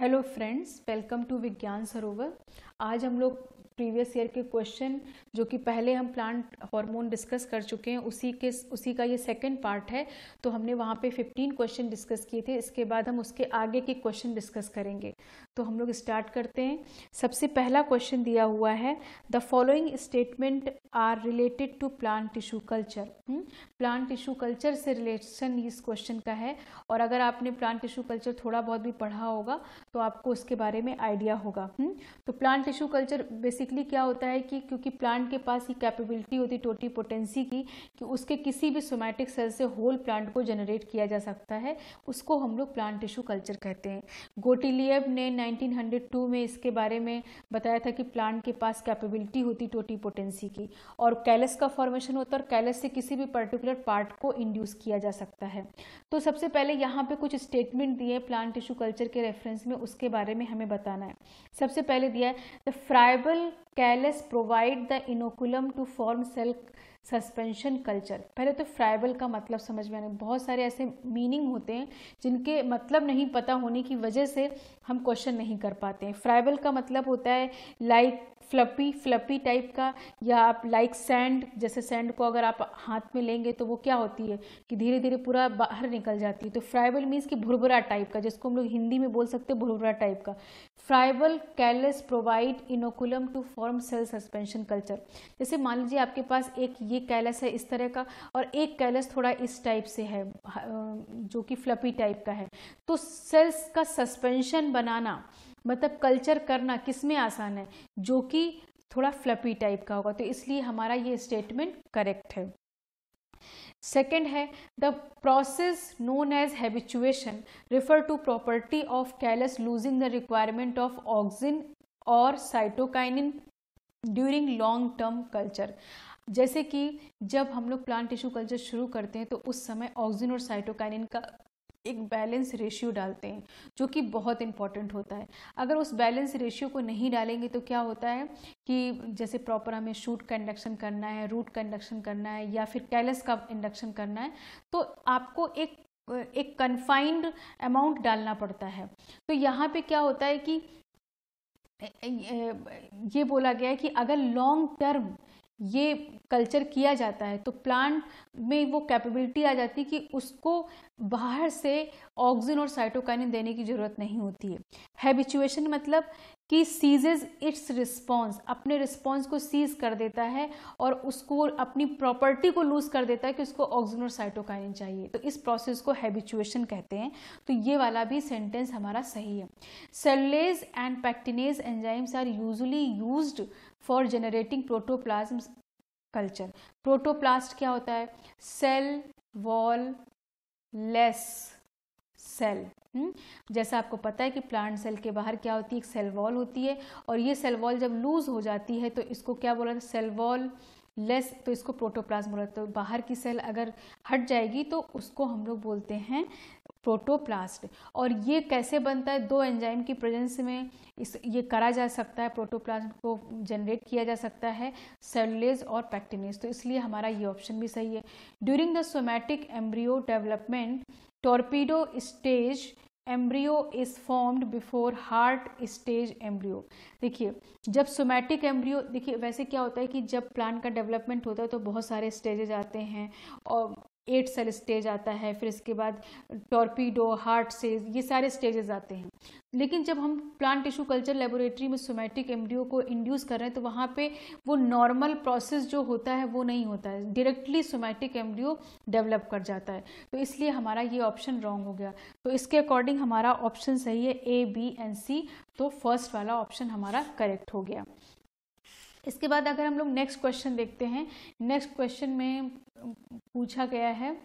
Hello friends welcome to विज्ञान सरोवर आज हम लोग प्रीवियस ईयर के क्वेश्चन जो कि पहले हम प्लांट हार्मोन डिस्कस कर चुके हैं उसी के उसी का ये सेकंड पार्ट है तो हमने वहाँ पे 15 क्वेश्चन डिस्कस किए थे इसके बाद हम उसके आगे के क्वेश्चन डिस्कस करेंगे तो हम लोग स्टार्ट करते हैं सबसे पहला क्वेश्चन दिया हुआ है the following statement are related to plant tissue culture plant tissue culture से रिलेशन इस क्वेश्चन का है और अगर आपने प्लांट टिश्यू कल्चर थोड़ा बहुत भी पढ़ा होगा तो आपको उसके बारे में आइडिया होगा हुँ? हम्म, तो प्लांट टिश्यू कल्चर बेसिकली क्या होता है कि क्योंकि प्लांट के पास ही कैपेबिलिटी होती है टोटी पोटेंसी की कि उसके किसी भी सोमैटिक सेल से होल प्लांट को जनरेट किया जा सकता है उसको हम लोग प्लांट टिश्यू कल्चर कहते हैं गोटिलियब ने 1902 में इसके बारे में बताया था कि प्लांट के पास कैपेबिलिटी होती टोटी पोटेंसी की और कैलस का फॉर्मेशन होता है और कैलस से किसी भी पर्टिकुलर पार्ट को इंड्यूस किया जा सकता है तो सबसे पहले यहाँ पे कुछ स्टेटमेंट दिए प्लांट टिश्यू कल्चर के रेफरेंस में उसके बारे में हमें बताना है सबसे पहले दिया है the friable callus provide the inoculum to form cell suspension culture पहले तो फ्राइबल का मतलब समझ में आने बहुत सारे ऐसे मीनिंग होते हैं जिनके मतलब नहीं पता होने की वजह से हम क्वेश्चन नहीं कर पाते हैं फ्राइबल का मतलब होता है लाइक फ्लपी फ्लपी टाइप का या आप लाइक सैंड जैसे सैंड को अगर आप हाथ में लेंगे तो वो क्या होती है कि धीरे धीरे पूरा बाहर निकल जाती है तो फ्राइबल मीन्स कि भुरभुरा टाइप का जिसको हम लोग हिंदी में बोल सकते हैं भुरभुरा टाइप का friable callus provide inoculum to form cell suspension culture जैसे मान लीजिए आपके पास एक ये कैलस है इस तरह का और एक कैलस थोड़ा इस टाइप से है जो कि फ्लपी टाइप का है तो सेल्स का सस्पेंशन बनाना मतलब कल्चर करना किस में आसान है जो कि थोड़ा फ्लपी टाइप का होगा तो इसलिए हमारा ये स्टेटमेंट करेक्ट है सेकेंड है the process known as habituation refer to property of callus losing the requirement of oxygen और cytokinin during long term culture जैसे कि जब हम लोग प्लांट टिश्यू कल्चर शुरू करते हैं तो उस समय ऑक्सीजन और साइटोकाइनिन का एक बैलेंस रेशियो डालते हैं जो कि बहुत इंपॉर्टेंट होता है अगर उस बैलेंस रेशियो को नहीं डालेंगे तो क्या होता है कि जैसे प्रॉपर हमें शूट का इंडक्शन करना है रूट का इंडक्शन करना है या फिर कैलस का इंडक्शन करना है तो आपको एक एक कन्फाइंड अमाउंट डालना पड़ता है तो यहाँ पे क्या होता है कि ये बोला गया है कि अगर लॉन्ग टर्म ये कल्चर किया जाता है तो प्लांट में वो कैपेबिलिटी आ जाती है कि उसको बाहर से ऑक्सीजन और साइटोकाइनिन देने की ज़रूरत नहीं होती है हैबिचुएशन मतलब कि सीजेज इट्स रिस्पॉन्स अपने रिस्पॉन्स को सीज कर देता है और उसको अपनी प्रॉपर्टी को लूज कर देता है कि उसको ऑक्सीजनर साइटोकाइन चाहिए तो इस प्रोसेस को हैबिचुएशन कहते हैं तो ये वाला भी सेंटेंस हमारा सही है cellulase and pectinase enzymes are usually use for generating protoplasm culture protoplast क्या होता है cell wall less cell hmm? जैसा आपको पता है कि प्लांट सेल के बाहर क्या होती है एक सेल वॉल होती है और ये सेल वॉल जब लूज हो जाती है तो इसको क्या बोला जाता है सेल वॉल लेस तो इसको प्रोटोप्लाज्म बोला तो बाहर की सेल अगर हट जाएगी तो उसको हम लोग बोलते हैं प्रोटोप्लास्ट और ये कैसे बनता है दो एंजाइम की प्रेजेंस में इस ये करा जा सकता है प्रोटोप्लाज्म को जनरेट किया जा सकता है सेलुलेज और पैक्टिनेज तो इसलिए हमारा ये ऑप्शन भी सही है during the somatic embryo development torpedo stage embryo is formed before heart stage embryo देखिए जब सोमैटिक एम्ब्रियो देखिए वैसे क्या होता है कि जब प्लांट का डेवलपमेंट होता है तो बहुत सारे स्टेजेज आते हैं और एट सेल स्टेज आता है फिर इसके बाद टॉर्पीडो हार्ट से ये सारे स्टेजेस आते हैं लेकिन जब हम प्लांट टिश्यू कल्चर लेबोरेटरी में सोमैटिक एमडीओ को इंड्यूस कर रहे हैं तो वहाँ पे वो नॉर्मल प्रोसेस जो होता है वो नहीं होता है डायरेक्टली सोमैटिक एमडीओ डेवलप कर जाता है तो इसलिए हमारा ये ऑप्शन रॉन्ग हो गया तो इसके अकॉर्डिंग हमारा ऑप्शन सही है ए बी एंड सी तो फर्स्ट वाला ऑप्शन हमारा करेक्ट हो गया इसके बाद अगर हम लोग नेक्स्ट क्वेश्चन देखते हैं नेक्स्ट क्वेश्चन में पूछा गया है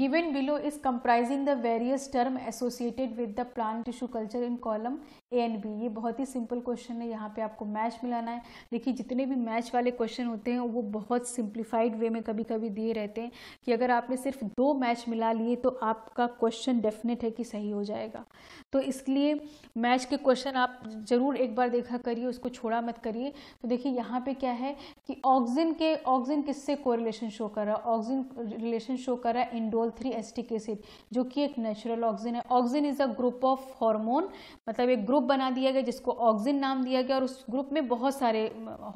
given below is comprising the various term associated with the plant tissue culture in column A and B ये बहुत ही सिंपल क्वेश्चन है यहाँ पे आपको मैच मिलाना है देखिए जितने भी मैच वाले क्वेश्चन होते हैं वो बहुत सिंप्लीफाइड वे में कभी कभी दिए रहते हैं कि अगर आपने सिर्फ दो मैच मिला लिए तो आपका क्वेश्चन डेफिनेट है कि सही हो जाएगा तो इसलिए मैच के क्वेश्चन आप ज़रूर एक बार देखा करिए उसको छोड़ा मत करिए तो देखिए यहाँ पर क्या है कि ऑक्सीजन के ऑक्सीजन किससे कोरिलेशन शो कर रहा है ऑक्सीजन रिलेशन शो कर रहा है इंडोल थ्री एसिटिक एसिड जो कि एक नेचुरल ऑक्सीजन है oxygen is a group of hormone मतलब एक ग्रुप ग्रुप बना दिया गया जिसको ऑक्सिन नाम दिया गया और उस ग्रुप में बहुत सारे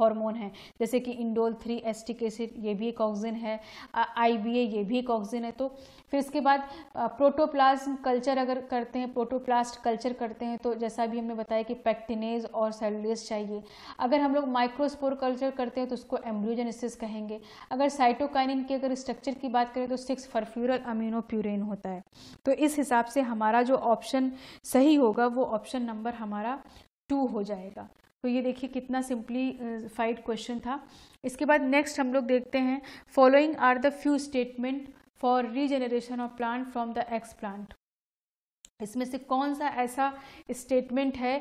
हार्मोन हैं जैसे कि इंडोल थ्री एस्टिक एसिड ये भी एक ऑक्सिन है आई बी ए ये भी एक ऑक्सिन है तो फिर इसके बाद प्रोटोप्लाज्म कल्चर अगर करते हैं प्रोटोप्लास्ट कल्चर करते हैं तो जैसा भी हमने बताया कि पैक्टिनेज और सेलुलेस चाहिए अगर हम लोग माइक्रोस्पोर कल्चर करते हैं तो उसको एम्ब्रियोजेनेसिस कहेंगे अगर साइटोकाइनिन के अगर स्ट्रक्चर की बात करें तो सिक्स फरफ्यूरल अमीनोप्यूरेन होता है तो इस हिसाब से हमारा जो ऑप्शन सही होगा वो ऑप्शन नंबर हमारा टू हो जाएगा तो ये देखिए कितना फाइड क्वेश्चन था इसके बाद नेक्स्ट हम लोग देखते हैं following are the few statement for regeneration of plant from the explant इसमें से कौन सा ऐसा स्टेटमेंट है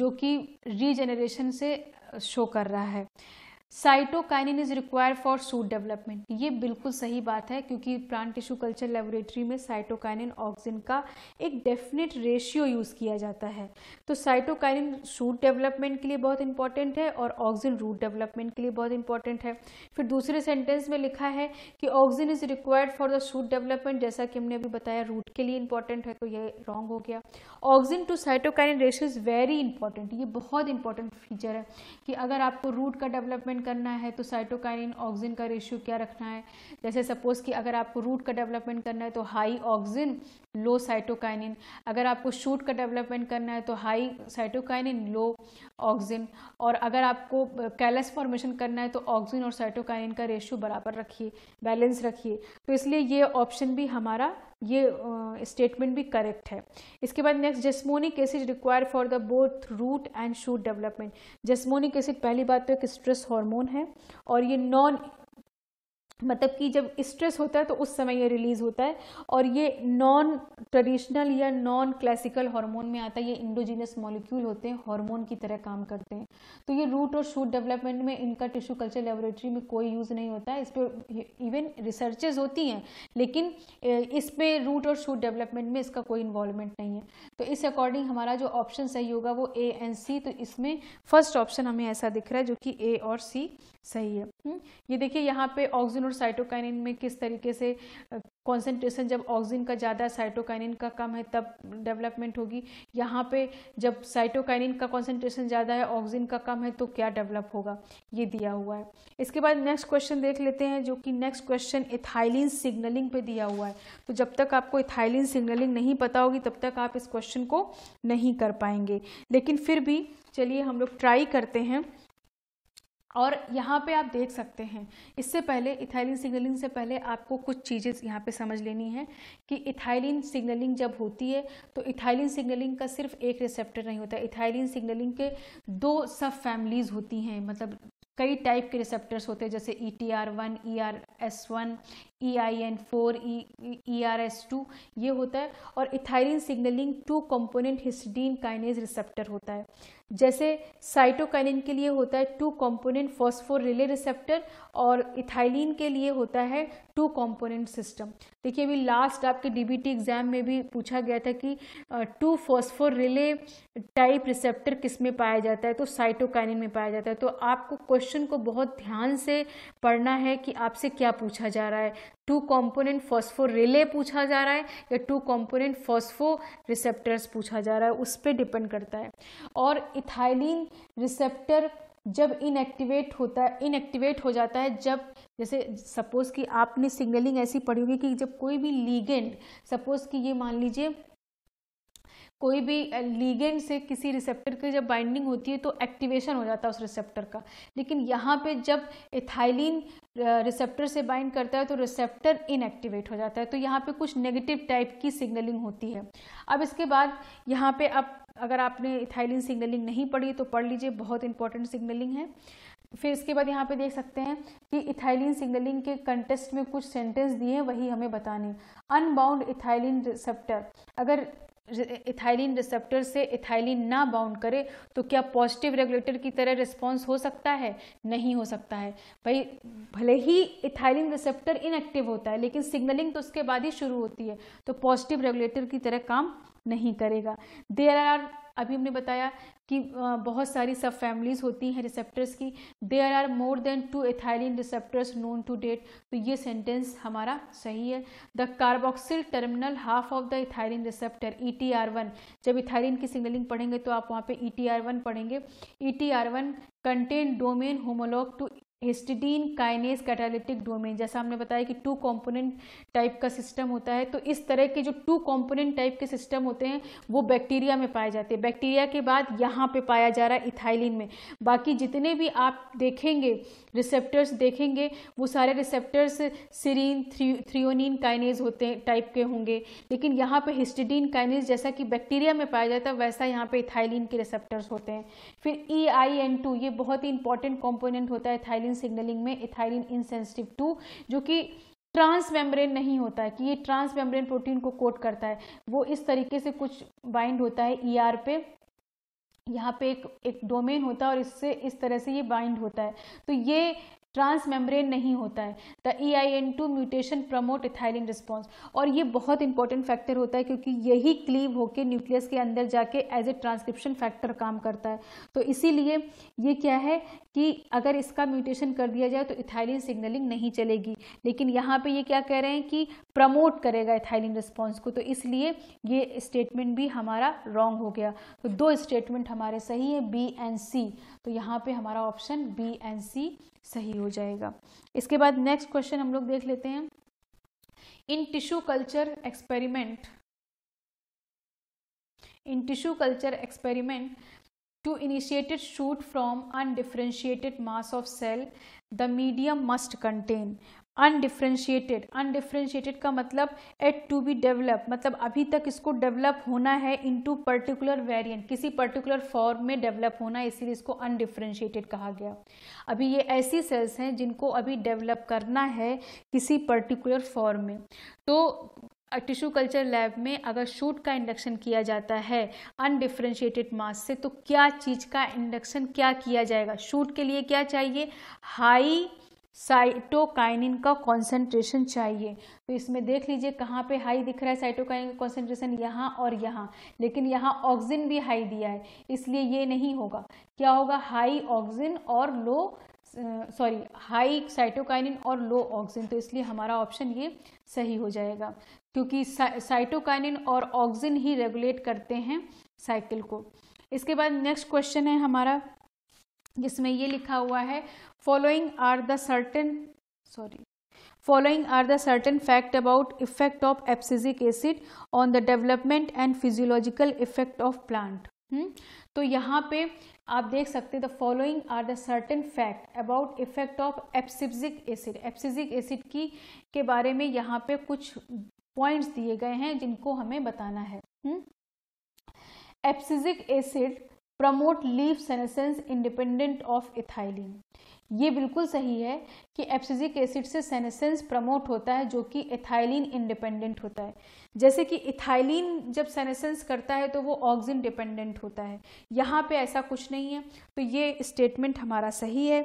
जो कि रीजनरेशन से शो कर रहा है cytokinin is required for shoot development ये बिल्कुल सही बात है क्योंकि प्लांट टिश्यू कल्चर लेबोरेटरी में साइटोकाइनिन ऑक्सिन का एक डेफिनेट रेशियो यूज़ किया जाता है तो साइटोकाइनिन सूट डेवलपमेंट के लिए बहुत इंपॉर्टेंट है और ऑक्सिन रूट डेवलपमेंट के लिए बहुत इंपॉर्टेंट है फिर दूसरे सेंटेंस में लिखा है कि auxin is required for the shoot development जैसा कि हमने अभी बताया रूट के लिए इंपॉर्टेंट है तो ये रॉन्ग हो गया auxin to cytokinin ratio is very important ये बहुत इंपॉर्टेंट फीचर है कि अगर आपको रूट का डेवलपमेंट डिपेंड करना है तो साइटोकाइन ऑक्सिन का रेशियो क्या रखना है जैसे सपोज कि अगर आपको रूट का डेवलपमेंट करना है तो हाई ऑक्सिन लो साइटोकाइनिन अगर आपको शूट का डेवलपमेंट करना है तो हाई साइटोकाइनिन लो ऑक्सिन और अगर आपको कैलस फॉर्मेशन करना है तो ऑक्सिन और साइटोकाइनिन का रेशियो बराबर रखिए बैलेंस रखिए तो इसलिए ये ऑप्शन भी हमारा ये स्टेटमेंट uh, भी करेक्ट है इसके बाद next jasmonic acid require for the both root and shoot development jasmonic acid पहली बात तो एक स्ट्रेस हार्मोन है और ये नॉन मतलब कि जब स्ट्रेस होता है तो उस समय ये रिलीज़ होता है और ये नॉन ट्रेडिशनल या नॉन क्लासिकल हार्मोन में आता है ये इंडोजीनियस मॉलिक्यूल होते हैं हार्मोन की तरह काम करते हैं तो ये रूट और शूट डेवलपमेंट में इनका टिश्यू कल्चर लेबोरेटरी में कोई यूज़ नहीं होता है इस पर इवन रिसर्चेज होती हैं लेकिन इस पर रूट और शूट डेवलपमेंट में इसका कोई इन्वॉल्वमेंट नहीं है तो इस अकॉर्डिंग हमारा जो ऑप्शन सही होगा वो ए एंड सी तो इसमें फर्स्ट ऑप्शन हमें ऐसा दिख रहा है जो कि ए और सी सही है हम्म, ये देखिए यहाँ पे ऑक्सीजन और साइटोकाइनिन में किस तरीके से कॉन्सेंट्रेशन जब ऑक्सीजन का ज़्यादा साइटोकाइनिन का कम है तब डेवलपमेंट होगी यहाँ पे जब साइटोकाइनिन का कॉन्सेंट्रेशन ज़्यादा है ऑक्सीजन का कम है तो क्या डेवलप होगा ये दिया हुआ है इसके बाद नेक्स्ट क्वेश्चन देख लेते हैं जो कि नेक्स्ट क्वेश्चन इथाइलिन सिग्नलिंग पे दिया हुआ है तो जब तक आपको इथाइलिन सिग्नलिंग नहीं पता होगी तब तक आप इस क्वेश्चन को नहीं कर पाएंगे लेकिन फिर भी चलिए हम लोग ट्राई करते हैं और यहाँ पे आप देख सकते हैं इससे पहले इथाइलिन सिग्नलिंग से पहले आपको कुछ चीज़ें यहाँ पे समझ लेनी है कि इथाइलिन सिग्नलिंग जब होती है तो इथाइलिन सिग्नलिंग का सिर्फ एक रिसेप्टर नहीं होता इथाइलिन सिग्नलिंग के दो सब फैमिलीज़ होती हैं मतलब कई टाइप के रिसेप्टर्स होते हैं जैसे E T R one E R S one E I N four E E R S two ये होता है और ethylene signalling two component histidine kinase receptor होता है जैसे साइटोकाइनिन के लिए होता है two component phosphorelay receptor और इथाइलिन के लिए होता है टू कॉम्पोनेंट सिस्टम देखिए अभी लास्ट आपके डीबीटी एग्जाम में भी पूछा गया था कि two phosphorelay type receptor किस में पाया जाता है तो साइटोकाइनिन में पाया जाता है तो आपको क्वेश्चन को बहुत ध्यान से पढ़ना है कि आपसे क्या पूछा जा रहा है टू कॉम्पोनेंट फॉस्फो रिले पूछा जा रहा है या टू कॉम्पोनेंट फॉस्फो रिसेप्टर्स पूछा जा रहा है उस पर डिपेंड करता है और इथाइलिन रिसेप्टर जब इनएक्टिवेट होता है इनएक्टिवेट हो जाता है जब जैसे सपोज़ कि आपने सिग्नलिंग ऐसी पढ़ी होगी कि जब कोई भी लीगेंड सपोज़ कि ये मान लीजिए कोई भी लीगेंड से किसी रिसेप्टर की जब बाइंडिंग होती है तो एक्टिवेशन हो जाता है उस रिसेप्टर का लेकिन यहाँ पे जब एथाइलिन रिसेप्टर से बाइंड करता है तो रिसेप्टर इनएक्टिवेट हो जाता है तो यहाँ पे कुछ नेगेटिव टाइप की सिग्नलिंग होती है अब इसके बाद यहाँ पे आप अगर आपने इथाइलिन सिग्नलिंग नहीं पढ़ी तो पढ़ लीजिए बहुत इंपॉर्टेंट सिग्नलिंग है फिर इसके बाद यहाँ पे देख सकते हैं कि इथाइलिन सिग्नलिंग के कंटेस्ट में कुछ सेंटेंस दिए हैं वही हमें बताने अनबाउंड इथाइलिन रिसेप्टर अगर इथाइलिन रिसेप्टर से इथाइलिन ना बाउंड करे तो क्या पॉजिटिव रेगुलेटर की तरह रिस्पॉन्स हो सकता है नहीं हो सकता है भाई भले ही इथाइलिन रिसेप्टर इनएक्टिव होता है लेकिन सिग्नलिंग तो उसके बाद ही शुरू होती है तो पॉजिटिव रेगुलेटर की तरह काम नहीं करेगा देर आर अभी हमने बताया कि बहुत सारी सब फैमिलीज़ होती हैं रिसेप्टर्स की देर are more than two ethylene receptors known to date तो ये सेंटेंस हमारा सही है the carboxyl terminal half of the ethylene receptor E T R one जब इथाइलिन की सिग्नलिंग पढ़ेंगे तो आप वहाँ पे ई टी आर वन पढ़ेंगे E T R one contain domain homolog to histidine kinase catalytic domain जैसा हमने बताया कि टू कंपोनेंट टाइप का सिस्टम होता है तो इस तरह के जो टू कंपोनेंट टाइप के सिस्टम होते हैं वो बैक्टीरिया में पाए जाते हैं बैक्टीरिया के बाद यहाँ पे पाया जा रहा है इथाइलिन में बाकी जितने भी आप देखेंगे रिसेप्टर्स देखेंगे वो सारे receptors serine three threonine kinase होते हैं टाइप के होंगे लेकिन यहाँ पर हिस्टिडीन काइनेज जैसा कि बैक्टीरिया में पाया जाता है वैसा यहाँ पर इथाइलिन के रिसेप्टर्स होते हैं फिर ई आई एन टू ये बहुत ही इंपॉर्टेंट कॉम्पोनेंट होता है इथाइलिन इथाइलिन सिग्नलिंग में इथाइलिन इनसेंसिटिव टू जो कि ट्रांस मेम्ब्रेन नहीं होता है कि ये ट्रांस मेम्ब्रेन प्रोटीन को कोट करता है वो इस तरीके से कुछ बाइंड होता है ई e ER पे यहाँ पे एक एक डोमेन होता है और इससे इस तरह से ये बाइंड होता है तो ये मेम्ब्रेन नहीं होता है the E I N two mutation promote ethylene response और ये बहुत इंपॉर्टेंट फैक्टर होता है क्योंकि यही क्लीव होकर न्यूक्लियस के अंदर जाके एज ए ट्रांसक्रिप्शन फैक्टर काम करता है तो इसीलिए ये क्या है कि अगर इसका म्यूटेशन कर दिया जाए तो इथाइलिन सिग्नलिंग नहीं चलेगी लेकिन यहाँ पे ये क्या कह रहे हैं कि प्रमोट करेगा इथाइलिन रिस्पॉन्स को तो इसलिए ये स्टेटमेंट भी हमारा रॉन्ग हो गया तो दो स्टेटमेंट हमारे सही है बी एंड सी तो यहाँ पे हमारा ऑप्शन बी एंड सी सही हो जाएगा इसके बाद नेक्स्ट क्वेश्चन हम लोग देख लेते हैं in tissue culture experiment in tissue culture experiment to initiated shoot from undifferentiated mass of cell the medium must contain undifferentiated undifferentiated का मतलब एट टू बी डेवलप मतलब अभी तक इसको डेवलप होना है इनटू पर्टिकुलर वेरिएंट किसी पर्टिकुलर फॉर्म में डेवलप होना है इसीलिए इसको अनडिफ्रेंशिएटेड कहा गया अभी ये ऐसी सेल्स हैं जिनको अभी डेवलप करना है किसी पर्टिकुलर फॉर्म में तो टिश्यू कल्चर लैब में अगर शूट का इंडक्शन किया जाता है अनडिफ्रेंशिएटेड मास से तो क्या चीज़ का इंडक्शन क्या किया जाएगा शूट के लिए क्या चाहिए हाई साइटोकाइनिन का कॉन्सेंट्रेशन चाहिए तो इसमें देख लीजिए कहाँ पे हाई दिख रहा है साइटोकाइनिन का कॉन्सेंट्रेशन यहाँ और यहाँ लेकिन यहाँ ऑक्सीजन भी हाई दिया है इसलिए ये नहीं होगा क्या होगा हाई ऑक्सीजन और लो सॉरी हाई साइटोकाइनिन और लो ऑक्सीजन तो इसलिए हमारा ऑप्शन ये सही हो जाएगा क्योंकि साइटोकाइनिन और ऑक्सीजन ही रेगुलेट करते हैं साइकिल को इसके बाद नेक्स्ट क्वेश्चन है हमारा जिसमें ये लिखा हुआ है following are the certain sorry following are the certain fact about effect of abscisic acid on the development and physiological effect of plant तो यहाँ पे आप देख सकते the following are the certain fact about effect of abscisic acid abscisic acid की के बारे में यहाँ पे कुछ पॉइंट्स दिए गए हैं जिनको हमें बताना है abscisic hmm, acid promote leave senescence independent of ethylene ये बिल्कुल सही है कि एप्सिजिक एसिड से सेनेसेंस प्रमोट होता है जो कि इथाइलिन इंडिपेंडेंट होता है जैसे कि इथाइलिन जब सेनेसेंस करता है तो वो ऑक्सीजन डिपेंडेंट होता है यहाँ पे ऐसा कुछ नहीं है तो ये स्टेटमेंट हमारा सही है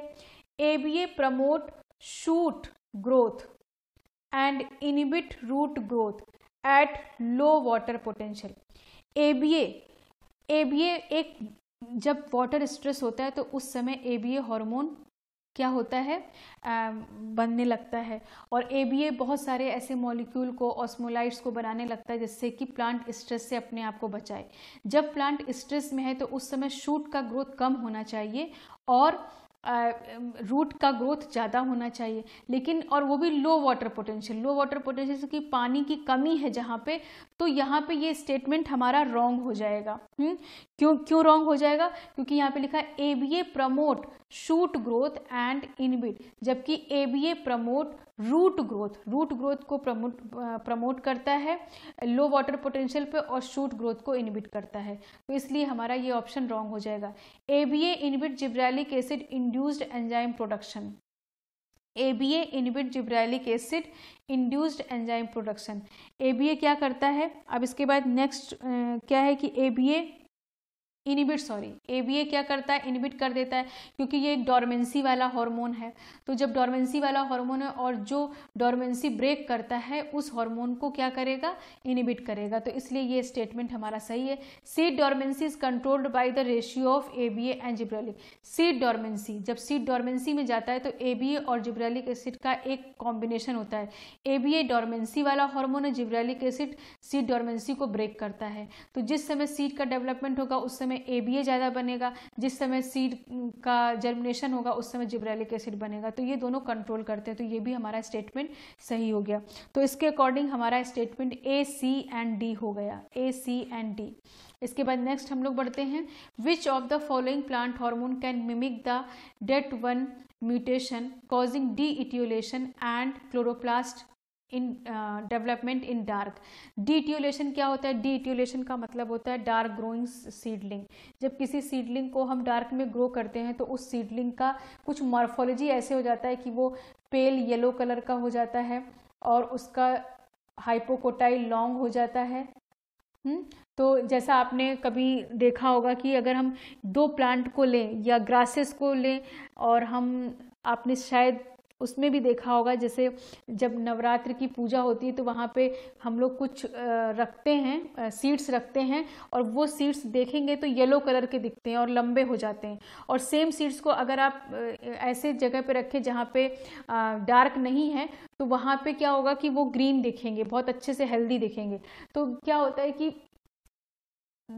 A B A promote shoot growth and inhibit root growth at low water potential A B A एक जब वाटर स्ट्रेस होता है तो उस समय ए बी ए हॉर्मोन क्या होता है बनने लगता है और ए बी ए बहुत सारे ऐसे मॉलिक्यूल को ऑस्मोलाइट्स को बनाने लगता है जिससे कि प्लांट स्ट्रेस से अपने आप को बचाए जब प्लांट स्ट्रेस में है तो उस समय शूट का ग्रोथ कम होना चाहिए और रूट का ग्रोथ ज़्यादा होना चाहिए लेकिन और वो भी low water potential low water potential की पानी की कमी है जहाँ पे तो यहाँ पे ये स्टेटमेंट हमारा रॉन्ग हो जाएगा हम्म क्यों क्यों रॉन्ग हो जाएगा क्योंकि यहाँ पे लिखा है ABA promote shoot growth and inhibit जबकि ABA promote root growth root growth को प्रमोट प्रमोट करता है लो वाटर पोटेंशियल पे और शूट ग्रोथ को इनबिट करता है तो इसलिए हमारा ये ऑप्शन रॉन्ग हो जाएगा ABA inhibit gibberellic acid induced enzyme production A B A inhibit gibberellic acid induced enzyme production A B A क्या करता है अब इसके बाद नेक्स्ट क्या है कि A B A inhibit sorry A क्या करता है इनिबिट कर देता है क्योंकि ये एक डॉर्मेंसी वाला हार्मोन है तो जब डॉर्मेंसी वाला हार्मोन है और जो डॉर्मेंसी ब्रेक करता है उस हार्मोन को क्या करेगा इनिबिट करेगा तो इसलिए ये स्टेटमेंट हमारा सही है seed dormancy is controlled by the ratio of A B and gibberellic seed dormancy जब सीड डॉर्मेंसी में जाता है तो ए और जिब्रेलिक एसिड का एक कॉम्बिनेशन होता है ए डॉर्मेंसी वाला हॉर्मोन है जिब्रेलिक एसिड सीड डॉर्मेंसी को ब्रेक करता है तो जिस समय सीड का डेवलपमेंट होगा उस समय समय ए बी ए ज़्यादा बनेगा जिस समय सीड का जर्मिनेशन होगा उस समय जिब्रेलिक एसिड बनेगा तो ये दोनों कंट्रोल करते हैं तो ये भी हमारा स्टेटमेंट सही हो गया तो इसके अकॉर्डिंग हमारा statement A C and D हो गया ए सी एंड डी इसके बाद नेक्स्ट हम लोग बढ़ते हैं which of the following plant hormone can mimic the det one mutation causing de etiolation and chloroplast in development in dark deetiolation क्या होता है डिट्यूलेशन का मतलब होता है डार्क ग्रोइंग सीडलिंग जब किसी सीडलिंग को हम डार्क में ग्रो करते हैं तो उस सीडलिंग का कुछ मॉर्फोलॉजी ऐसे हो जाता है कि वो पेल येलो कलर का हो जाता है और उसका हाइपोकोटाइल लॉन्ग हो जाता है हुँ? हम्म? तो जैसा आपने कभी देखा होगा कि अगर हम दो प्लांट को लें या ग्रासेस को लें और हम आपने शायद उसमें भी देखा होगा जैसे जब नवरात्र की पूजा होती है तो वहाँ पे हम लोग कुछ रखते हैं सीड्स रखते हैं और वो सीड्स देखेंगे तो येलो कलर के दिखते हैं और लंबे हो जाते हैं और सेम सीड्स को अगर आप ऐसे जगह पे रखें जहाँ पे डार्क नहीं है तो वहाँ पे क्या होगा कि वो ग्रीन दिखेंगे बहुत अच्छे से हेल्दी दिखेंगे तो क्या होता है कि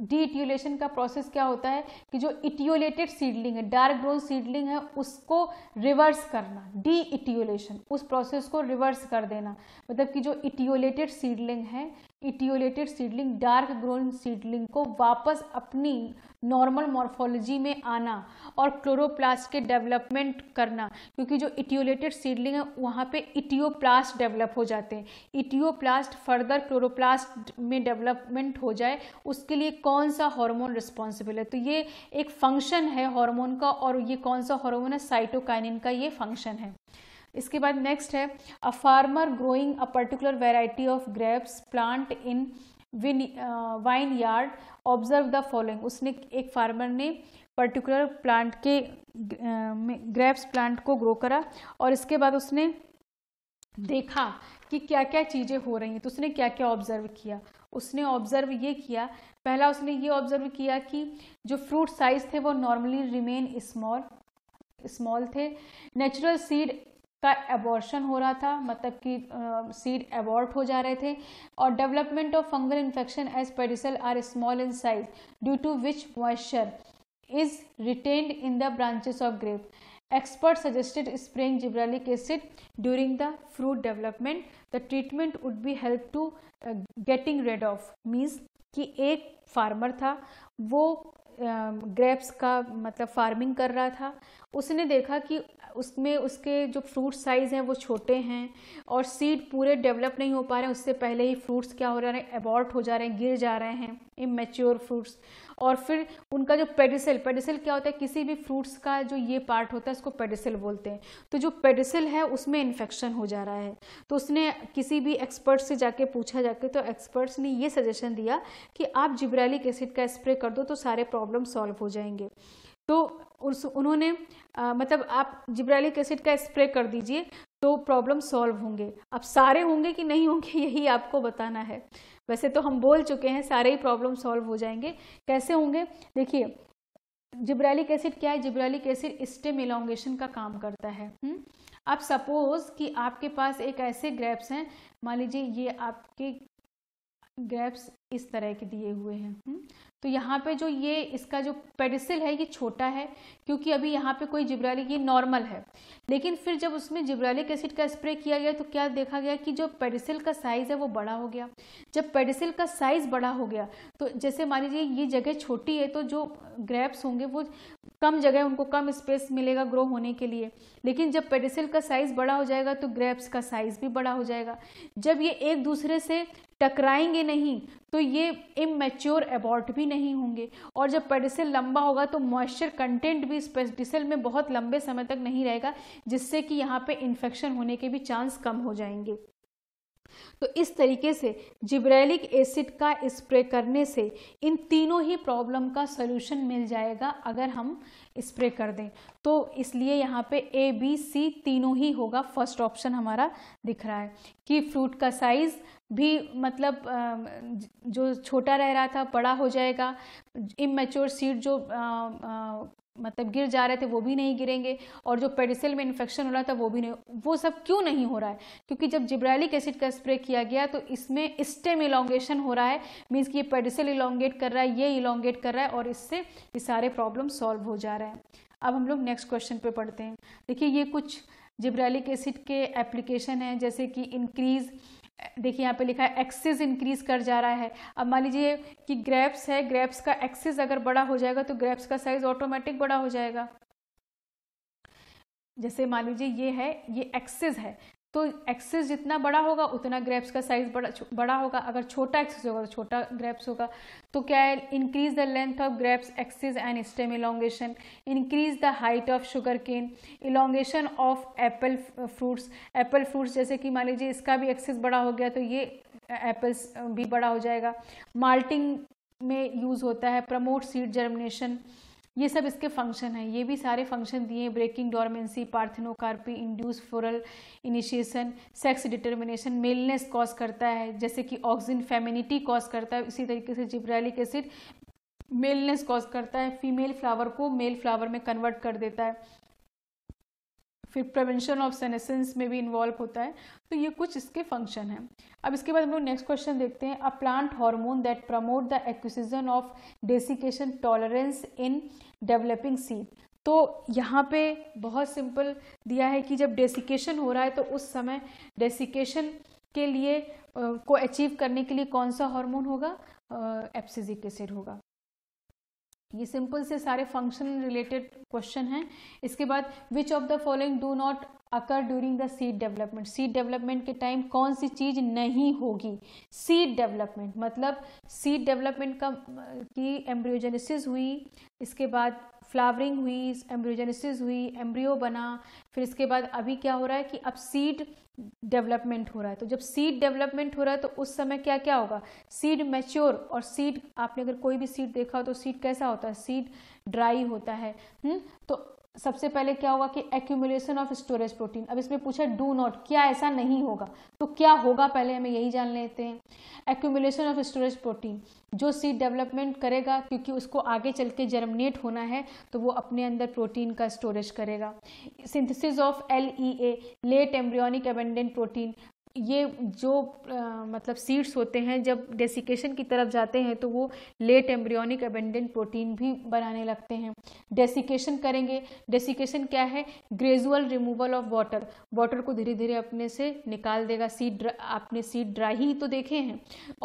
डीट्यूलेशन का प्रोसेस क्या होता है कि जो इटियोलेटेड सीडलिंग है डार्क ग्रोन सीडलिंग है उसको रिवर्स करना डी इटियोलेशन उस प्रोसेस को रिवर्स कर देना मतलब कि जो इटियोलेटेड सीडलिंग है etiolated seedling dark grown seedling को वापस अपनी नॉर्मल मॉर्फोलॉजी में आना और क्लोरोप्लास्ट के डेवलपमेंट करना क्योंकि जो इटियोलेटेड सीडलिंग है वहाँ पे इटियोप्लास्ट डेवलप हो जाते हैं इटियोप्लास्ट फर्दर क्लोरोप्लास्ट में डेवलपमेंट हो जाए उसके लिए कौन सा हार्मोन रिस्पॉन्सिबल है तो ये एक फंक्शन है हार्मोन का और ये कौन सा हार्मोन है साइटोकाइनिन का ये फंक्शन है इसके बाद नेक्स्ट है a farmer growing a particular variety of grapes plant in vineyard observe the following उसने एक फार्मर ने पर्टिकुलर प्लांट के ग्रेप्स uh, प्लांट को ग्रो करा और इसके बाद उसने देखा कि क्या क्या चीज़ें हो रही हैं तो उसने क्या क्या ऑब्जर्व किया उसने ऑब्जर्व ये किया पहला उसने ये ऑब्जर्व किया कि जो फ्रूट साइज थे वो नॉर्मली रिमेन स्मॉल स्मॉल थे नेचुरल सीड का एबॉर्शन हो रहा था मतलब कि सीड एबॉर्ट हो जा रहे थे और development of fungal infection as pedicel are small in size due to which moisture is retained in the branches of grape expert suggested spraying gibberellic acid during the fruit development the treatment would be help to getting rid of means कि एक farmer था वो grapes um, का मतलब farming कर रहा था उसने देखा कि उसमें उसके जो फ्रूट साइज़ हैं वो छोटे हैं और सीड पूरे डेवलप नहीं हो पा रहे हैं उससे पहले ही फ्रूट्स क्या हो रहे हैं एबॉर्ट हो जा रहे हैं गिर जा रहे हैं इमेच्योर फ्रूट्स और फिर उनका जो पेडिसल पेडिसल क्या होता है किसी भी फ्रूट्स का जो ये पार्ट होता है उसको पेडिसल बोलते हैं तो जो पेडिसल है उसमें इन्फेक्शन हो जा रहा है तो उसने किसी भी एक्सपर्ट से जाके पूछा जाके तो एक्सपर्ट्स ने ये सजेशन दिया कि आप जिब्रैलिक एसिड का स्प्रे कर दो तो सारे प्रॉब्लम सॉल्व हो जाएंगे तो उस उन्होंने आ, मतलब आप जिब्रैलिक एसिड का स्प्रे कर दीजिए तो प्रॉब्लम सॉल्व होंगे अब सारे होंगे कि नहीं होंगे यही आपको बताना है वैसे तो हम बोल चुके हैं सारे ही प्रॉब्लम सॉल्व हो जाएंगे कैसे होंगे देखिए जिब्रैलिक एसिड क्या है जिब्रैलिक एसिड स्टेम इलोंगेशन का काम करता है अब सपोज कि आपके पास एक ऐसे ग्रेप्स हैं मान लीजिए ये आपके ग्रेप्स इस तरह के दिए हुए हैं तो यहाँ पे जो ये इसका जो पेडिसिल है ये छोटा है क्योंकि अभी यहाँ पे कोई जिब्रालिक ये नॉर्मल है लेकिन फिर जब उसमें जिब्रालिक एसिड का स्प्रे किया गया तो क्या देखा गया कि जो पेडिसिल का साइज़ है वो बड़ा हो गया जब पेडिसिल का साइज़ बड़ा हो गया तो जैसे मान लीजिए ये जगह छोटी है तो जो ग्रैप्स होंगे वो कम जगह उनको कम स्पेस मिलेगा ग्रो होने के लिए लेकिन जब पेडिसिल का साइज़ बड़ा हो जाएगा तो ग्रैप्स का साइज़ भी बड़ा हो जाएगा जब ये एक दूसरे से टकराएंगे नहीं तो ये इमेच्योर एबॉर्ट भी नहीं होंगे और जब पेडिसल लंबा होगा तो मॉइस्चर कंटेंट भी इस पेडिसल में बहुत लंबे समय तक नहीं रहेगा जिससे कि यहाँ पे इन्फेक्शन होने के भी चांस कम हो जाएंगे तो इस तरीके से जिब्रेलिक एसिड का स्प्रे करने से इन तीनों ही प्रॉब्लम का सलूशन मिल जाएगा अगर हम स्प्रे कर दें तो इसलिए यहाँ पे ए बी सी तीनों ही होगा फर्स्ट ऑप्शन हमारा दिख रहा है कि फ्रूट का साइज़ भी मतलब जो छोटा रह रहा था बड़ा हो जाएगा इमेच्योर सीड जो आ, आ, मतलब गिर जा रहे थे वो भी नहीं गिरेंगे और जो पेडिसल में इन्फेक्शन हो रहा था वो भी नहीं वो सब क्यों नहीं हो रहा है क्योंकि जब जिब्रैलिक एसिड का स्प्रे किया गया तो इसमें स्टेम इलोंगेशन हो रहा है मीन्स कि ये पेडिसल इलोंगेट कर रहा है ये इलोंगेट कर रहा है और इससे ये सारे प्रॉब्लम सॉल्व हो जा रहे हैं अब हम लोग नेक्स्ट क्वेश्चन पे पढ़ते हैं देखिए ये कुछ जिब्रेलिक एसिड के एप्लीकेशन हैं जैसे कि इंक्रीज़ देखिए यहाँ पे लिखा है एक्सेस इंक्रीज कर जा रहा है अब मान लीजिए कि ग्रेप्स है ग्रेप्स का एक्सेस अगर बड़ा हो जाएगा तो ग्रेप्स का साइज ऑटोमेटिक बड़ा हो जाएगा जैसे मान लीजिए ये है ये एक्सेस है तो एक्सेस जितना बड़ा होगा उतना ग्रेप्स का साइज बड़ा बड़ा होगा अगर छोटा एक्सेस होगा तो छोटा ग्रेप्स होगा तो क्या है increase the length of grapes axes and stem elongation increase the height of sugarcane elongation of apple fruits apple fruits जैसे कि मान लीजिए इसका भी एक्सेस बड़ा हो गया तो ये एप्पल्स भी बड़ा हो जाएगा माल्टिंग में यूज़ होता है प्रमोट सीड जर्मिनेशन ये सब इसके फंक्शन हैं ये भी सारे फंक्शन दिए हैं breaking dormancy parthenocarpy induce floral initiation sex determination maleness cause करता है जैसे कि ऑक्सीजन फेमिनिटी कॉज करता है इसी तरीके से जिब्रैलिक एसिड मेलनेस कॉज करता है फीमेल फ्लावर को मेल फ्लावर में कन्वर्ट कर देता है फिर प्रिवेंशन ऑफ सेनेसेंस में भी इन्वॉल्व होता है तो ये कुछ इसके फंक्शन हैं अब इसके बाद हम लोग नेक्स्ट क्वेश्चन देखते हैं a plant hormone that promote the acquisition of desiccation tolerance in developing seed तो यहाँ पे बहुत सिंपल दिया है कि जब डेसिकेशन हो रहा है तो उस समय डेसिकेशन के लिए को अचीव करने के लिए कौन सा हार्मोन होगा एप्सिजिक एसिड होगा ये सिंपल से सारे फंक्शन रिलेटेड क्वेश्चन हैं इसके बाद which of the following do not occur during the seed development seed development के टाइम कौन सी चीज नहीं होगी सीड डेवलपमेंट मतलब सीड डेवलपमेंट का की एम्ब्रियोजेनेसिस हुई इसके बाद फ्लावरिंग हुई एम्ब्रियोजेनेसिस हुई एम्ब्रियो बना फिर इसके बाद अभी क्या हो रहा है कि अब सीड डेवलपमेंट हो रहा है तो जब सीड डेवलपमेंट हो रहा है तो उस समय क्या क्या होगा सीड मैच्योर और सीड आपने अगर कोई भी सीड देखा हो तो सीड कैसा होता है सीड ड्राई होता है हुँ? हम्म? तो सबसे पहले क्या होगा कि एक्यूमुलेशन ऑफ स्टोरेज प्रोटीन अब इसमें पूछा डू नॉट क्या ऐसा नहीं होगा तो क्या होगा पहले हमें यही जान लेते हैं एक्यूमुलेशन ऑफ स्टोरेज प्रोटीन जो सीड डेवलपमेंट करेगा क्योंकि उसको आगे चल के जर्मिनेट होना है तो वो अपने अंदर प्रोटीन का स्टोरेज करेगा synthesis of L E A late embryonic abundant protein ये जो आ, मतलब सीड्स होते हैं जब डेसिकेशन की तरफ जाते हैं तो वो लेट एम्ब्रियोनिक अबेंडेंट प्रोटीन भी बनाने लगते हैं डेसिकेशन करेंगे डेसिकेशन क्या है gradual removal of water water को धीरे धीरे अपने से निकाल देगा सीड आपने सीड ड्राई ही तो देखे हैं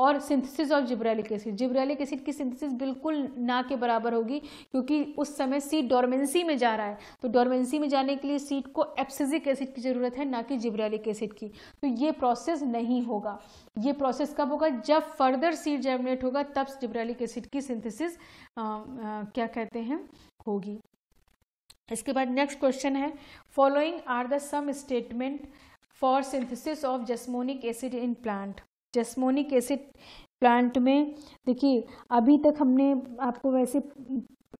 और synthesis of gibberellic acid gibberellic acid की सिंथेसिस बिल्कुल ना के बराबर होगी क्योंकि उस समय सीड डोरमेंसी में जा रहा है तो डोरमेंसी में जाने के लिए सीड को एप्सिजिक एसिड की ज़रूरत है ना कि जिब्रेलिक एसिड की तो ये प्रोसेस नहीं होगा ये प्रोसेस कब होगा जब फर्दर सीड जर्मिनेट होगा तब स्टिब्रेलिक एसिड की सिंथेसिस क्या कहते हैं होगी इसके बाद नेक्स्ट क्वेश्चन है following are the some statement for synthesis of jasmonic acid in plant jasmonic acid plant में देखिए अभी तक हमने आपको वैसे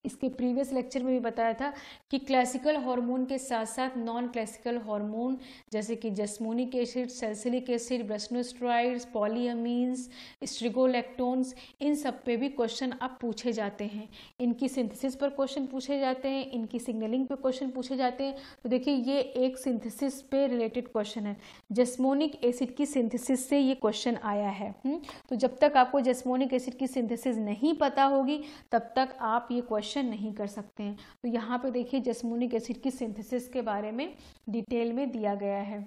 इसके प्रीवियस लेक्चर में भी बताया था कि क्लासिकल हार्मोन के साथ साथ नॉन क्लासिकल हार्मोन जैसे कि jasmonic acid salicylic acid brassinosteroids polyamines strigolactones इन सब पे भी क्वेश्चन अब पूछे जाते हैं इनकी सिंथेसिस पर क्वेश्चन पूछे जाते हैं इनकी सिग्नलिंग पर क्वेश्चन पूछे जाते हैं तो देखिए ये एक सिंथेसिस पे रिलेटेड क्वेश्चन है जस्मोनिक एसिड की सिंथेसिस से ये क्वेश्चन आया है हुँ? हम्म, तो जब तक आपको जस्मोनिक एसिड की सिंथेसिस नहीं पता होगी तब तक आप ये क्वेश्चन डाइजेशन नहीं कर सकते हैं तो यहाँ पे देखिए जसमोनिक एसिड की सिंथेसिस के बारे में डिटेल में दिया गया है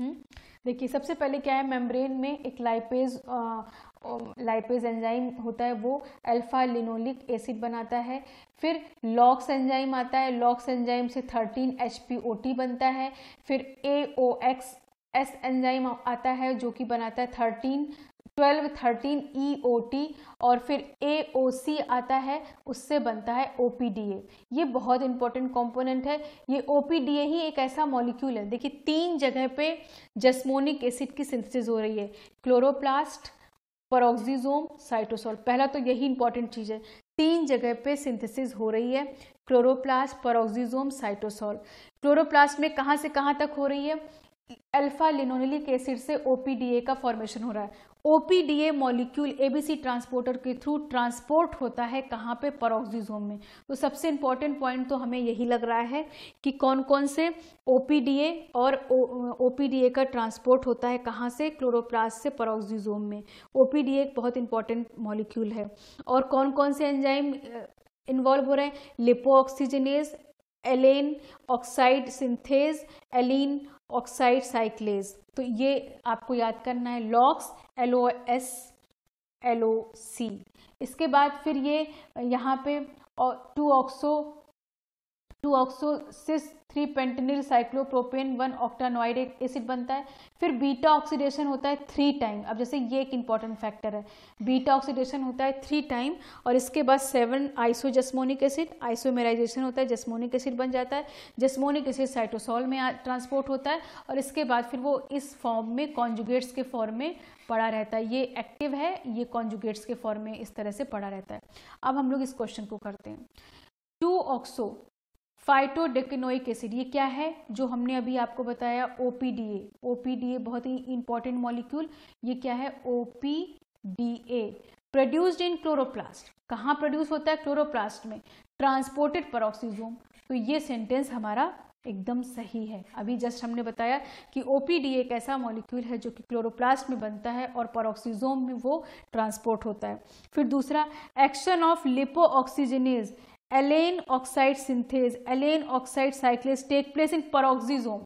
हम्म, देखिए सबसे पहले क्या है मेम्ब्रेन में एक लाइपेज लाइपेज एंजाइम होता है वो अल्फा लिनोलिक एसिड बनाता है फिर लॉक्स एंजाइम आता है लॉक्स एंजाइम से 13 एच बनता है फिर ए एस एंजाइम आता है जो कि बनाता है thirteen twelve thirteen E O T और फिर ए ओ सी आता है उससे बनता है ओ पी डी ए ये बहुत इंपॉर्टेंट कॉम्पोनेंट है ये ओ पी डी ए ही एक ऐसा मॉलिक्यूल है देखिए तीन जगह पे जस्मोनिक एसिड की सिंथेसिस हो रही है क्लोरोप्लास्ट परोक्सीजोम साइटोसॉल पहला तो यही इंपॉर्टेंट चीज़ है तीन जगह पे सिंथेसिस हो रही है क्लोरोप्लास्ट परोक्सीजोम साइटोसोल क्लोरोप्लास्ट में कहाँ से कहाँ तक हो रही है अल्फा लिनोनिलिक एसिड से ओपीडीए का फॉर्मेशन हो रहा है ओपीडीए मॉलिक्यूल एबीसी ट्रांसपोर्टर के थ्रू ट्रांसपोर्ट होता है कहाँ पे परोक्सीजोम में तो सबसे इम्पॉर्टेंट पॉइंट तो हमें यही लग रहा है कि कौन कौन से ओपीडीए और ओपीडीए का ट्रांसपोर्ट होता है कहाँ से क्लोरोप्लास्ट से परोक्सीजोम में ओपीडीए एक बहुत इंपॉर्टेंट मॉलिक्यूल है और कौन कौन से एंजाइम इन्वॉल्व हो रहे हैं lipoxygenase allene oxide synthase allene oxide cyclase तो ये आपको याद करना है LOX L O S L O C इसके बाद फिर ये यहाँ पे two oxo two oxo cis three pentenyl cyclopropane one octanoic एक एसिड बनता है फिर बीटा ऑक्सीडेशन होता है थ्री टाइम अब जैसे ये एक इंपॉर्टेंट फैक्टर है बीटा ऑक्सीडेशन होता है थ्री टाइम और इसके बाद seven iso jasmonic acid isomerization होता है जस्मोनिक एसिड बन जाता है जस्मोनिक एसिड साइटोसॉल में ट्रांसपोर्ट होता है और इसके बाद फिर वो इस फॉर्म में कॉन्जुगेट्स के फॉर्म में पड़ा रहता है ये एक्टिव है ये कॉन्जुगेट्स के फॉर्म में इस तरह से पड़ा रहता है अब हम लोग इस क्वेश्चन को करते हैं टू ऑक्सो फाइटोडेक्नोइक एसिड ये क्या है जो हमने अभी आपको बताया ओपीडीए ओपीडीए बहुत ही इंपॉर्टेंट मॉलिक्यूल ये क्या है ओपीडीए प्रोड्यूस्ड इन क्लोरोप्लास्ट कहाँ प्रोड्यूस होता है क्लोरोप्लास्ट में ट्रांसपोर्टेड परऑक्सीजोम तो ये सेंटेंस हमारा एकदम सही है अभी जस्ट हमने बताया कि ओपीडी एक ऐसा मॉलिक्यूल है जो कि क्लोरोप्लास्ट में बनता है और परऑक्सीजोम में वो ट्रांसपोर्ट होता है फिर दूसरा action of lipoxygenase allene oxide synthase allene oxide cyclase take place in peroxisome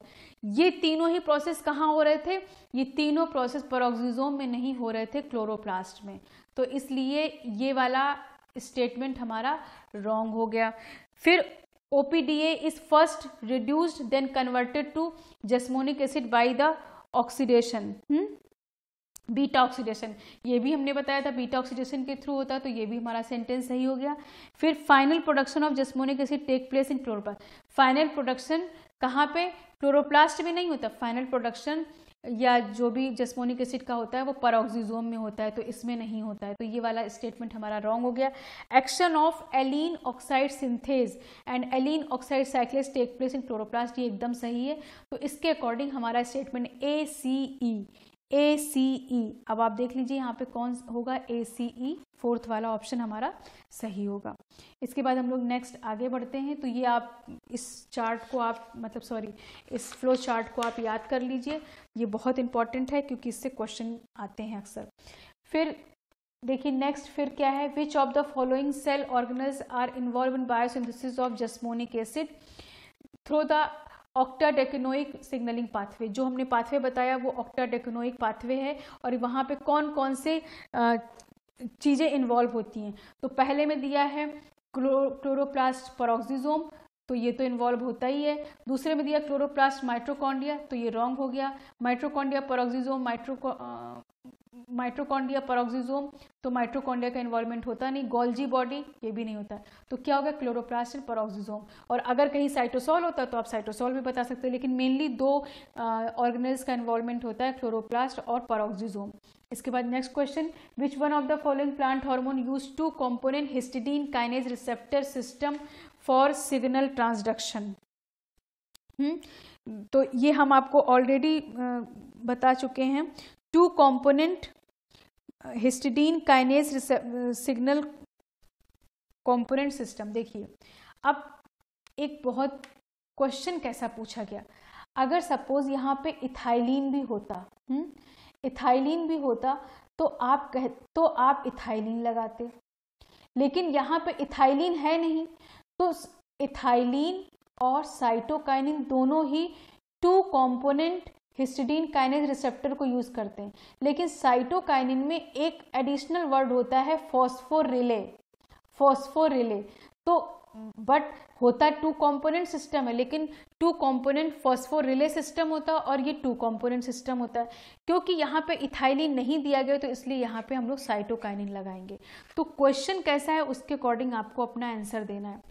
ये तीनों ही प्रोसेस कहाँ हो रहे थे ये तीनों प्रोसेस परोक्सीजोम में नहीं हो रहे थे क्लोरोप्लास्ट में तो इसलिए ये वाला स्टेटमेंट हमारा रॉन्ग हो गया फिर OPDA is first reduced then converted to jasmonic acid by the oxidation beta oxidation ये भी हमने बताया था बीटा ऑक्सीडेशन के थ्रू होता है तो ये भी हमारा सेंटेंस सही हो गया फिर final production of jasmonic acid take place in chloroplast final production कहाँ पे क्लोरोप्लास्ट में नहीं होता फाइनल प्रोडक्शन या जो भी जस्मोनिक एसिड का होता है वो परऑक्सीजोम में होता है तो इसमें नहीं होता है तो ये वाला स्टेटमेंट हमारा रॉन्ग हो गया action of allene oxide synthase and allene oxide cyclase take place in chloroplast ये एकदम सही है तो इसके अकॉर्डिंग हमारा स्टेटमेंट ए सी ई ए सी ई अब आप देख लीजिए यहाँ पे कौन होगा ए सी ई फोर्थ वाला ऑप्शन हमारा सही होगा इसके बाद हम लोग नेक्स्ट आगे बढ़ते हैं तो ये आप इस चार्ट को आप मतलब सॉरी इस फ्लो चार्ट को आप याद कर लीजिए ये बहुत इंपॉर्टेंट है क्योंकि इससे क्वेश्चन आते हैं अक्सर फिर देखिए नेक्स्ट फिर क्या है which of the following cell organelles are involve in biosynthesis of jasmonic acid through the octadecanoic signaling pathway जो हमने पाथवे बताया वो ऑक्टाडेकनोइक पाथवे है और वहाँ पे कौन कौन से चीज़ें इन्वॉल्व होती हैं तो पहले में दिया है क्लो क्लोरोप्लास्ट परोक्सीजोम तो ये तो इन्वॉल्व होता ही है दूसरे में दिया क्लोरोप्लास्ट माइट्रोकॉन्डिया तो ये रॉन्ग हो गया माइट्रोकॉन्डिया परोक्सीजोम माइट्रो माइट्रोकॉन्डिया परोक्सीजोम तो माइट्रोकॉन्डिया का इन्वॉल्वमेंट होता नहीं गोल्जी बॉडी ये भी नहीं होता तो क्या होगा क्लोरोप्लास्टिन एंड और अगर कहीं साइटोसोल होता तो आप साइटोसोल भी बता सकते हो लेकिन मेनली दो ऑर्गेनल्स का इन्वॉल्वमेंट होता है क्लोरोप्लास्ट और परोक्सीजोम इसके बाद next question which one of the following plant hormone use two component histidine kinase receptor system for signal transduction तो ये हम आपको ऑलरेडी बता चुके हैं two component histidine kinase signal component system देखिए अब एक बहुत क्वेश्चन कैसा पूछा गया अगर सपोज यहाँ पे इथाइलिन भी होता हम्म, इथाइलिन भी होता तो आप कह तो आप इथाइलिन लगाते लेकिन यहाँ पे इथाइलिन है नहीं तो इथाइलिन और साइटोकाइनिन दोनों ही two component histidine kinase receptor को यूज करते हैं लेकिन साइटोकाइनिन में एक एडिशनल वर्ड होता है फॉस्फोर रिले रिले तो बट होता टू कंपोनेंट सिस्टम है लेकिन two component phosphorelay system होता है और ये टू कंपोनेंट सिस्टम होता है क्योंकि यहाँ पे इथाइलिन नहीं दिया गया तो इसलिए यहाँ पे हम लोग साइटोकाइनिन लगाएंगे तो क्वेश्चन कैसा है उसके अकॉर्डिंग आपको अपना आंसर देना है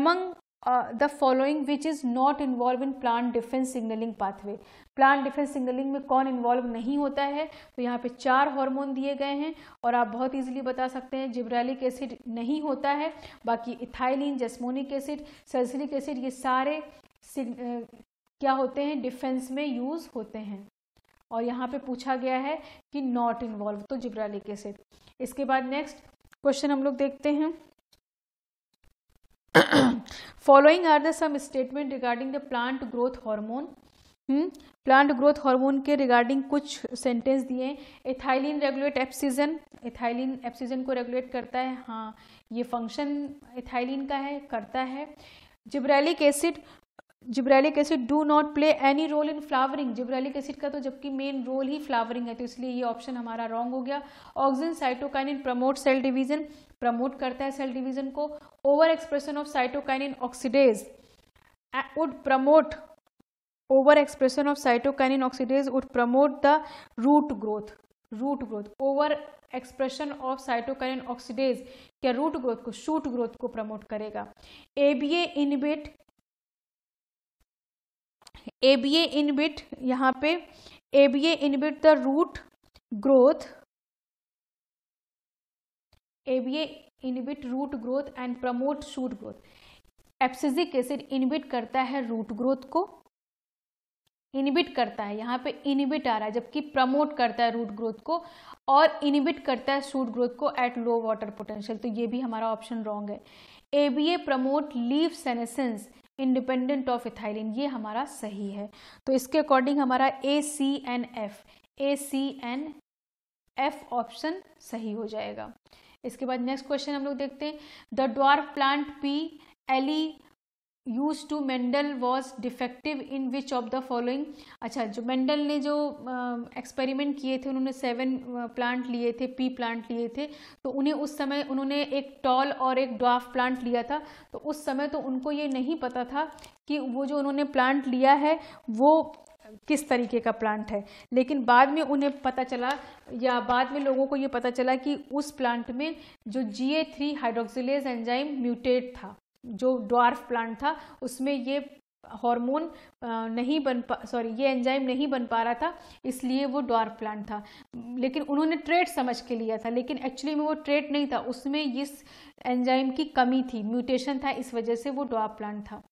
among the following which is not involve in plant defense signaling pathway plant defense signaling में कौन इन्वॉल्व नहीं होता है तो यहाँ पे चार हार्मोन दिए गए हैं और आप बहुत इजीली बता सकते हैं जिब्रैलिक एसिड नहीं होता है बाकी ethylene jasmonic acid salicylic acid ये सारे क्या होते हैं डिफेंस में यूज़ होते हैं और यहाँ पे पूछा गया है कि नॉट इन्वॉल्व तो जिब्रैलिक एसिड इसके बाद नेक्स्ट क्वेश्चन हम लोग देखते हैं following are the some statement regarding the plant growth hormone plant growth hormone के रिगार्डिंग कुछ सेंटेंस दिए हैं ethylene regulate abscission ethylene abscission को रेगुलेट करता है हाँ ये फंक्शन एथाइलिन का है करता है gibberellic acid gibberellic acid do not play any role in flowering gibberellic acid का तो जबकि मेन रोल ही फ्लावरिंग है तो इसलिए ये ऑप्शन हमारा रॉन्ग हो गया oxygen cytokinin promote cell division promote करता है सेल डिवीजन को over expression of cytokinin oxidase would promote over expression of cytokinin oxidase would promote the root growth root growth over expression of cytokine oxidase या root growth को shoot growth को promote करेगा ABA inhibit ABA inhibit यहाँ पे ABA inhibit the root growth ABA inhibit root growth and promote shoot growth abscisic acid inhibit करता है root growth को inhibit करता है यहाँ पे इनबिट आ रहा है जबकि प्रमोट करता है रूट ग्रोथ को और इनबिट करता है शूट ग्रोथ को एट लो वाटर पोटेंशियल तो ये भी हमारा ऑप्शन रॉन्ग है A B A promote leave senescence independent of ethylene ये हमारा सही है तो इसके अकॉर्डिंग हमारा A C N F A C N F option सही हो जाएगा इसके बाद नेक्स्ट क्वेश्चन हम लोग देखते हैं the dwarf plant pea ally use to Mendel was defective in which of the following अच्छा जो मेंडल ने जो एक्सपेरिमेंट किए थे उन्होंने सेवन प्लांट लिए थे पी प्लांट लिए थे तो उन्हें उस समय उन्होंने एक टॉल और एक डॉफ प्लांट लिया था तो उस समय तो उनको ये नहीं पता था कि वो जो उन्होंने प्लांट लिया है वो किस तरीके का प्लांट है लेकिन बाद में उन्हें पता चला या बाद में लोगों को ये पता चला कि उस प्लांट में जो G A three hydroxylase enzyme mutate था जो डॉर्फ प्लांट था उसमें ये हार्मोन नहीं बन पा सॉरी ये एंजाइम नहीं बन पा रहा था इसलिए वो डॉर्फ प्लांट था लेकिन उन्होंने ट्रेड समझ के लिया था लेकिन एक्चुअली में वो ट्रेड नहीं था उसमें इस एंजाइम की कमी थी म्यूटेशन था इस वजह से वो डॉर्फ प्लांट था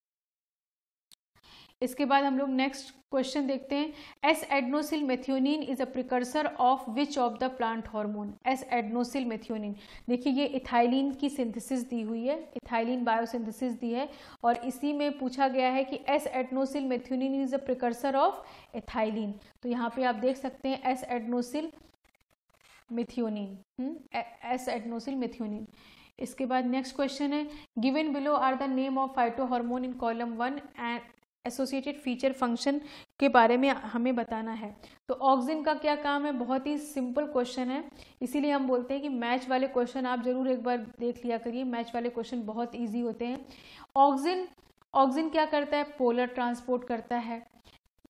इसके बाद हम लोग नेक्स्ट क्वेश्चन देखते हैं S adenosyl methionine is a precursor of which of the plant hormone S adenosyl methionine देखिए ये इथाइलिन की सिंथेसिस दी हुई है इथाइलिन बायोसिंथेसिस दी है और इसी में पूछा गया है कि S adenosyl methionine is a precursor of ethylene तो यहाँ पे आप देख सकते हैं S adenosyl methionine S adenosyl methionine इसके बाद नेक्स्ट क्वेश्चन है given below are the name of phytohormone in column one and associated feature function के बारे में हमें बताना है तो ऑक्सिन का क्या काम है बहुत ही सिंपल क्वेश्चन है इसीलिए हम बोलते हैं कि मैच वाले क्वेश्चन आप जरूर एक बार देख लिया करिए मैच वाले क्वेश्चन बहुत ईजी होते हैं ऑक्सिन ऑक्सिन क्या करता है पोलर ट्रांसपोर्ट करता है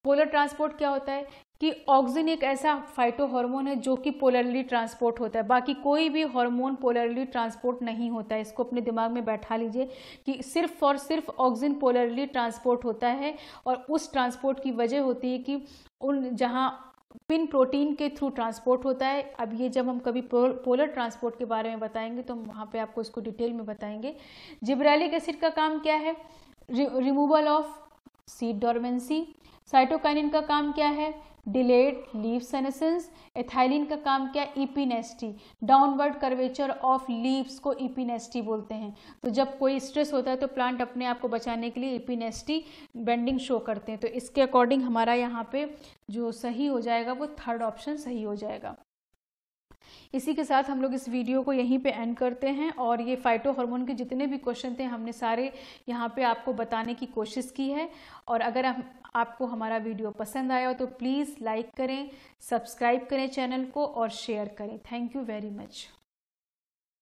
पोलर ट्रांसपोर्ट क्या होता है कि ऑक्सिन एक ऐसा फाइटो हॉर्मोन है जो कि पोलरली ट्रांसपोर्ट होता है बाकी कोई भी हार्मोन पोलरली ट्रांसपोर्ट नहीं होता है इसको अपने दिमाग में बैठा लीजिए कि सिर्फ और सिर्फ ऑक्सिन पोलरली ट्रांसपोर्ट होता है और उस ट्रांसपोर्ट की वजह होती है कि उन जहाँ पिन प्रोटीन के थ्रू ट्रांसपोर्ट होता है अब ये जब हम कभी पोलर ट्रांसपोर्ट के बारे में बताएंगे तो हम वहाँ पे आपको इसको डिटेल में बताएंगे जिब्रैलिक एसिड का काम क्या है removal of seed dormancy cytokinin का काम क्या है डिलेड लीव सेनेसेंस एथाइलिन का काम क्या है epinasty downward curvature of leaves को ईपीनेस्टी e बोलते हैं तो जब कोई स्ट्रेस होता है तो प्लांट अपने आप को बचाने के लिए ईपीनेस्टी बेंडिंग शो करते हैं तो इसके अकॉर्डिंग हमारा यहाँ पे जो सही हो जाएगा वो थर्ड ऑप्शन सही हो जाएगा इसी के साथ हम लोग इस वीडियो को यहीं पे एंड करते हैं और ये फाइटो हार्मोन के जितने भी क्वेश्चन थे हमने सारे यहाँ पे आपको बताने की कोशिश की है और अगर आप, आपको हमारा वीडियो पसंद आया हो तो प्लीज़ लाइक करें सब्सक्राइब करें चैनल को और शेयर करें थैंक यू वेरी मच